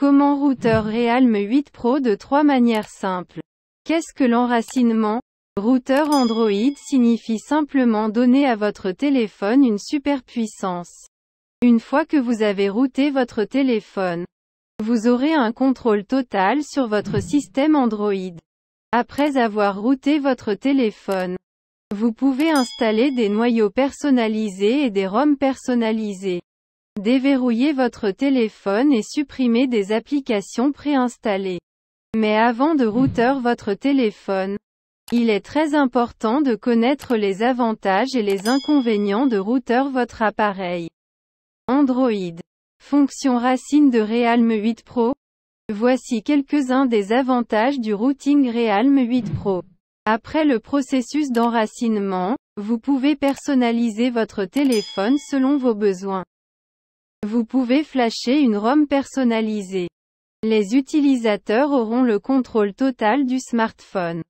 Comment router Realme 8 Pro de trois manières simples. Qu'est-ce que l'enracinement Router Android signifie simplement donner à votre téléphone une superpuissance. Une fois que vous avez routé votre téléphone, vous aurez un contrôle total sur votre système Android. Après avoir routé votre téléphone, vous pouvez installer des noyaux personnalisés et des ROM personnalisés. Déverrouillez votre téléphone et supprimez des applications préinstallées. Mais avant de router votre téléphone, il est très important de connaître les avantages et les inconvénients de router votre appareil. Android. Fonction racine de Realme 8 Pro. Voici quelques-uns des avantages du routing Realme 8 Pro. Après le processus d'enracinement, vous pouvez personnaliser votre téléphone selon vos besoins. Vous pouvez flasher une ROM personnalisée. Les utilisateurs auront le contrôle total du smartphone.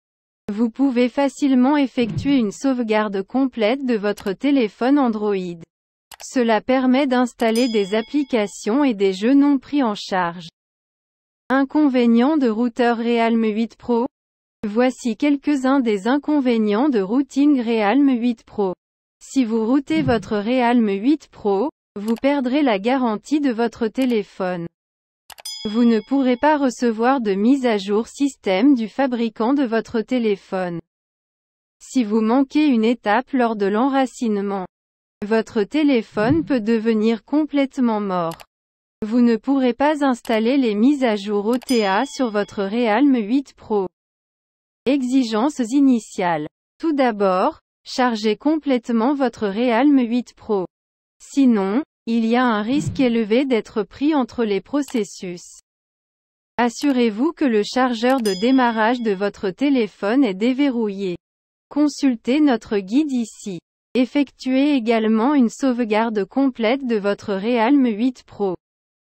Vous pouvez facilement effectuer une sauvegarde complète de votre téléphone Android. Cela permet d'installer des applications et des jeux non pris en charge. Inconvénients de routeur Realme 8 Pro Voici quelques-uns des inconvénients de routing Realme 8 Pro. Si vous routez votre Realme 8 Pro, vous perdrez la garantie de votre téléphone. Vous ne pourrez pas recevoir de mise à jour système du fabricant de votre téléphone. Si vous manquez une étape lors de l'enracinement, votre téléphone peut devenir complètement mort. Vous ne pourrez pas installer les mises à jour OTA sur votre Realme 8 Pro. Exigences initiales. Tout d'abord, chargez complètement votre Realme 8 Pro. Sinon, il y a un risque élevé d'être pris entre les processus. Assurez-vous que le chargeur de démarrage de votre téléphone est déverrouillé. Consultez notre guide ici. Effectuez également une sauvegarde complète de votre Realme 8 Pro.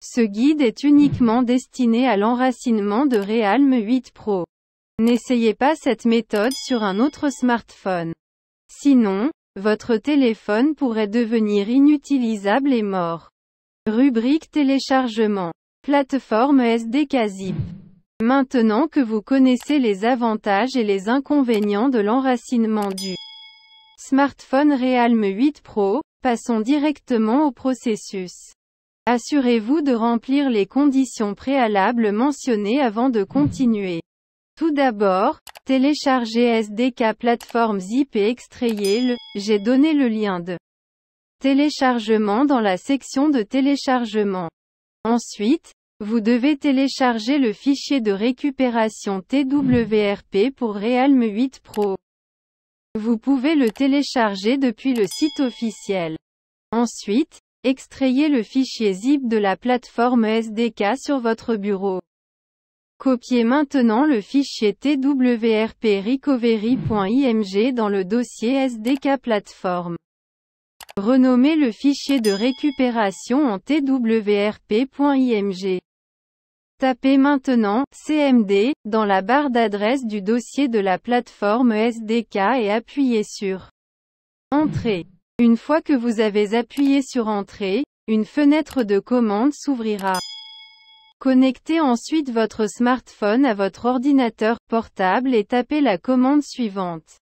Ce guide est uniquement destiné à l'enracinement de Realme 8 Pro. N'essayez pas cette méthode sur un autre smartphone. Sinon, votre téléphone pourrait devenir inutilisable et mort. Rubrique téléchargement. Plateforme SD Zip. Maintenant que vous connaissez les avantages et les inconvénients de l'enracinement du smartphone Realme 8 Pro, passons directement au processus. Assurez-vous de remplir les conditions préalables mentionnées avant de continuer. Tout d'abord, téléchargez SDK Platform Zip et extrayez le, j'ai donné le lien de téléchargement dans la section de téléchargement. Ensuite, vous devez télécharger le fichier de récupération TWRP pour Realme 8 Pro. Vous pouvez le télécharger depuis le site officiel. Ensuite, extrayez le fichier zip de la plateforme SDK sur votre bureau. Copiez maintenant le fichier twrprecovery.img dans le dossier SDK Platform. Renommez le fichier de récupération en twrp.img. Tapez maintenant CMD dans la barre d'adresse du dossier de la plateforme SDK et appuyez sur Entrée. Une fois que vous avez appuyé sur Entrée, une fenêtre de commande s'ouvrira. Connectez ensuite votre smartphone à votre ordinateur portable et tapez la commande suivante.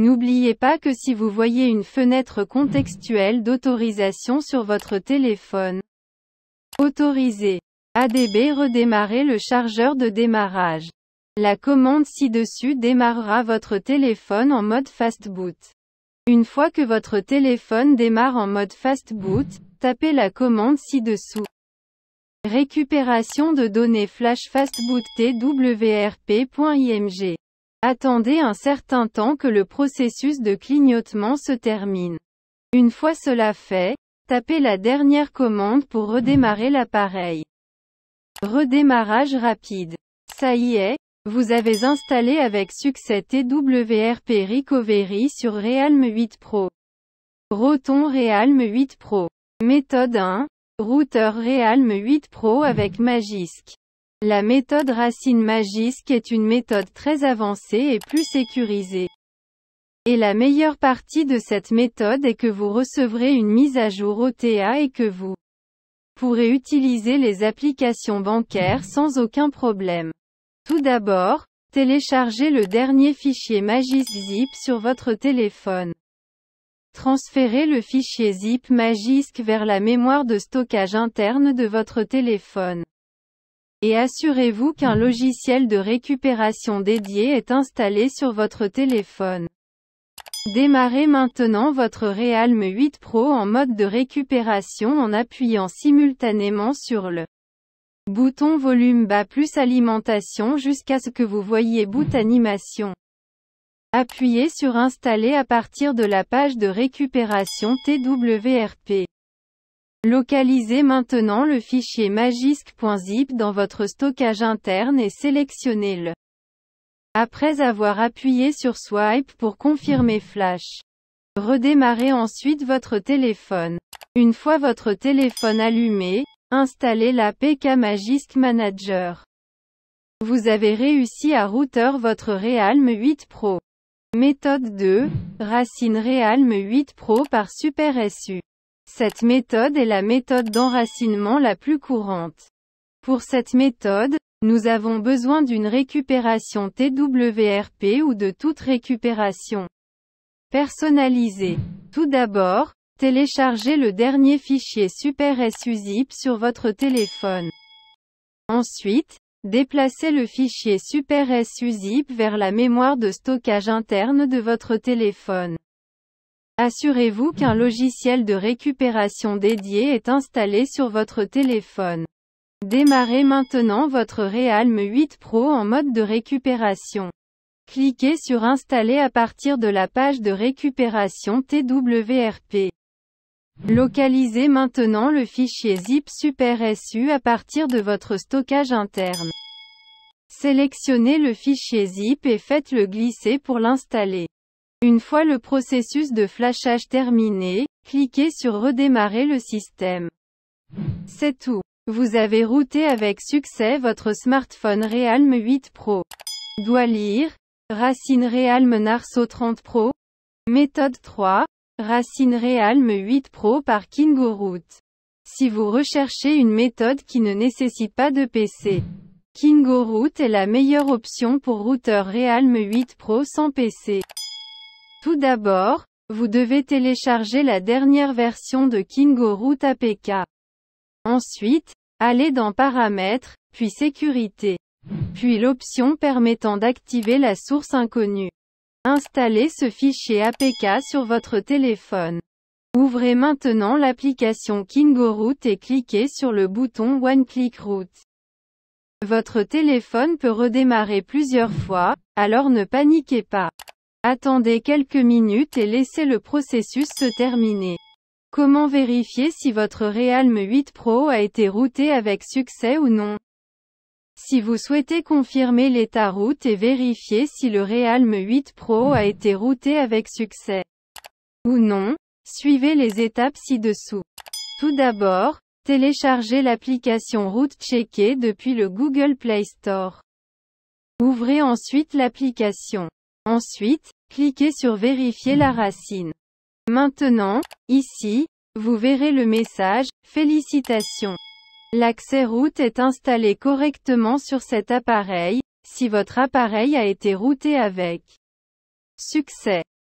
N'oubliez pas que si vous voyez une fenêtre contextuelle d'autorisation sur votre téléphone, autorisez ADB redémarrer le chargeur de démarrage. La commande ci-dessus démarrera votre téléphone en mode Fastboot. Une fois que votre téléphone démarre en mode Fastboot, tapez la commande ci-dessous. Récupération de données flash fastboot twrp.img. Attendez un certain temps que le processus de clignotement se termine. Une fois cela fait, tapez la dernière commande pour redémarrer l'appareil. Redémarrage rapide. Ça y est, vous avez installé avec succès TWRP Recovery sur Realme 8 Pro. Roton Realme 8 Pro. Méthode 1, Routeur Realme 8 Pro avec Magisk. La méthode Racine Magisk est une méthode très avancée et plus sécurisée. Et la meilleure partie de cette méthode est que vous recevrez une mise à jour OTA et que vous pourrez utiliser les applications bancaires sans aucun problème. Tout d'abord, téléchargez le dernier fichier Magisk Zip sur votre téléphone. Transférez le fichier zip Magisk vers la mémoire de stockage interne de votre téléphone. Et assurez-vous qu'un logiciel de récupération dédié est installé sur votre téléphone. Démarrez maintenant votre Realme 8 Pro en mode de récupération en appuyant simultanément sur le bouton volume bas plus alimentation jusqu'à ce que vous voyiez bout animation. Appuyez sur Installer à partir de la page de récupération TWRP. Localisez maintenant le fichier magisk.zip dans votre stockage interne et sélectionnez-le. Après avoir appuyé sur Swipe pour confirmer Flash. Redémarrez ensuite votre téléphone. Une fois votre téléphone allumé, installez l'APK Magisk Manager. Vous avez réussi à router votre Realme 8 Pro. Méthode 2. Racine Realme 8 Pro par SuperSU. Cette méthode est la méthode d'enracinement la plus courante. Pour cette méthode, nous avons besoin d'une récupération TWRP ou de toute récupération personnalisée. Tout d'abord, téléchargez le dernier fichier SuperSU Zip sur votre téléphone. Ensuite, Déplacez le fichier SuperSUZIP vers la mémoire de stockage interne de votre téléphone. Assurez-vous qu'un logiciel de récupération dédié est installé sur votre téléphone. Démarrez maintenant votre Realme 8 Pro en mode de récupération. Cliquez sur Installer à partir de la page de récupération TWRP. Localisez maintenant le fichier zip Super SU à partir de votre stockage interne. Sélectionnez le fichier zip et faites-le glisser pour l'installer. Une fois le processus de flashage terminé, cliquez sur Redémarrer le système. C'est tout. Vous avez routé avec succès votre smartphone Realme 8 Pro. Doit lire, Racine Realme Narso 30 Pro. Méthode 3, Racine Realme 8 Pro par Kingoroot. Si vous recherchez une méthode qui ne nécessite pas de PC, Kingoroot est la meilleure option pour routeur Realme 8 Pro sans PC. Tout d'abord, vous devez télécharger la dernière version de Kingoroot APK. Ensuite, allez dans Paramètres, puis Sécurité. Puis l'option permettant d'activer la source inconnue. Installez ce fichier APK sur votre téléphone. Ouvrez maintenant l'application KingoRoute et cliquez sur le bouton One Click Route. Votre téléphone peut redémarrer plusieurs fois, alors ne paniquez pas. Attendez quelques minutes et laissez le processus se terminer. Comment vérifier si votre Realme 8 Pro a été routé avec succès ou non si vous souhaitez confirmer l'état route et vérifier si le Realme 8 Pro a été routé avec succès ou non, suivez les étapes ci-dessous. Tout d'abord, téléchargez l'application Route Checker depuis le Google Play Store. Ouvrez ensuite l'application. Ensuite, cliquez sur Vérifier la racine. Maintenant, ici, vous verrez le message « Félicitations ». L'accès route est installé correctement sur cet appareil, si votre appareil a été routé avec succès.